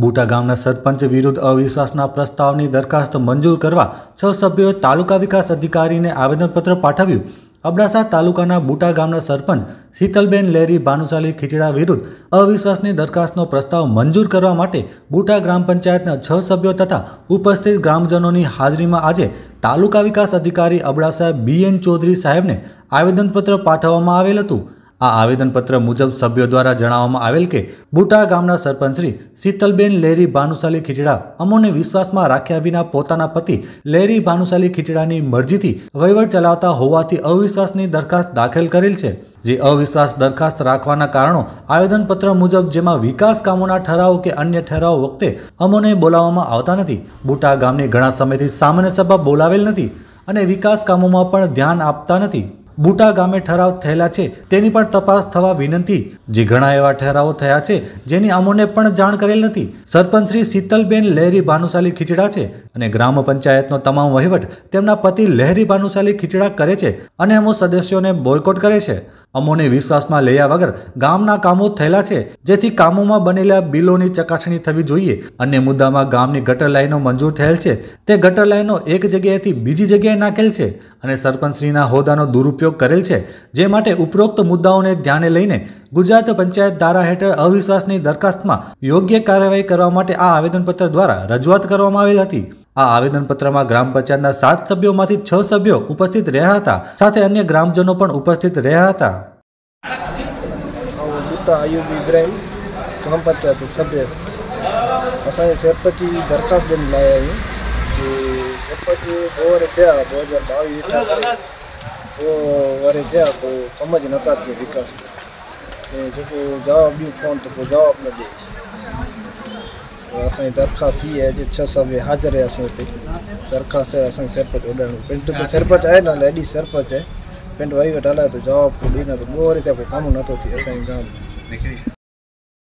બુટા ગામના સરપંચ વિરુદ્ધ અવિશ્વાસના પ્રસ્તાવની દરખાસ્ત મંજૂર કરવા છ સભ્યોએ તાલુકા વિકાસ અધિકારીને આવેદનપત્ર પાઠવ્યું અબડાસા તાલુકાના બુટા ગામના સરપંચ શીતલબેન લેરી ભાનુશાલી ખીચડા વિરુદ્ધ અવિશ્વાસની દરખાસ્તનો પ્રસ્તાવ મંજૂર કરવા માટે બુટા ગ્રામ પંચાયતના છ સભ્યો તથા ઉપસ્થિત ગ્રામજનોની હાજરીમાં આજે તાલુકા વિકાસ અધિકારી અબડાસા બીએન ચૌધરી સાહેબને આવેદનપત્ર પાઠવવામાં આવેલ હતું આ આવેદનપત્ર મુજબ સભ્યો દ્વારા જણાવવામાં આવેલ કે બુટા ગામના સરપંચ શ્રી શીતલબેન લેરી ભાનુશાલી ખીચડા અમોને વિશ્વાસમાં રાખ્યા વિના પોતાના પતિ લેરી ભાનુશાલી ખીચડાની મરજીથી વહીવટ ચલાવતા હોવાથી અવિશ્વાસની દરખાસ્ત દાખલ કરેલ છે જે અવિશ્વાસ દરખાસ્ત રાખવાના કારણો આવેદનપત્ર મુજબ જેમાં વિકાસ કામોના ઠરાવ કે અન્ય ઠરાવ વખતે અમોને બોલાવવામાં આવતા નથી બુટા ગામની ઘણા સમયથી સામાન્ય સભા બોલાવેલ નથી અને વિકાસ કામોમાં પણ ધ્યાન આપતા નથી બુટા ગામે ઠરાવ થયેલા છે તેની પણ તપાસ થવા વિનંતી જે ઘણા એવા ઠરાવો થયા છે જેની અમોને પણ જાણ કરેલ નથી સરપંચ શ્રી શીતલબેન લહેરી ભાનુશાલી ખીચડા છે અને ગ્રામ પંચાયતનો તમામ વહીવટ તેમના પતિ લહેરી ભાનુશાલી ખીચડા કરે છે અને અમો સદસ્યોને બોયકોટ કરે છે અમોને વિશ્વાસમાં લયા વગર ગામના કામો થયેલા છે જેથી કામોમાં બનેલા બિલોની ચકાસણી થવી જોઈએ અને મુદ્દામાં ગામની ગટર લાઇનો મંજૂર થયેલ છે તે ગટર લાઇનો એક જગ્યાએથી બીજી જગ્યાએ નાખેલ છે અને સરપંચશ્રીના હોદ્દાનો દુરુપયોગ કરેલ છે જે માટે ઉપરોક્ત મુદ્દાઓને ધ્યાને લઈને ગુજરાત પંચાયત ધારા હેઠળ અવિશ્વાસની દરખાસ્તમાં યોગ્ય કાર્યવાહી કરવા માટે આ આવેદનપત્ર દ્વારા રજૂઆત કરવામાં આવેલ હતી આ આવેદનપત્રમાં ગ્રામ પંચાયતના સાત સભ્યોમાંથી છ સભ્યો ઉપસ્થિત રહ્યા હતા સાથે અન્ય ગ્રામજનો પણ ઉપસ્થિત રહ્યા હતા આયુબ ઇબ્રાહિમ ગ્રામ પંચાયત સભ્ય असांजे सरपंच जी दरख़्वास्त ॾिनी लाइ आहियूं की सरपंच पोइ थिया ॿ हज़ार ॿावीह पोइ वरी थिया पोइ कम जे नथा थिए विकास ऐं जेको जवाबु ॾियूं फोन त पोइ जवाबु असांजी दरख़्वास्त ई आहे जे छह सां बि हाज़िर आहे असां हिते दरख़्वास्त आहे असांखे सरपंच ओॾाइण पिंड त सरपंच आहे न लेडीस सरपंच आहे पिंड वही वटि हलाए थो जवाबु ॾिए न थो ॿियो वरी त कोई कमु नथो थिए असांजे गांव में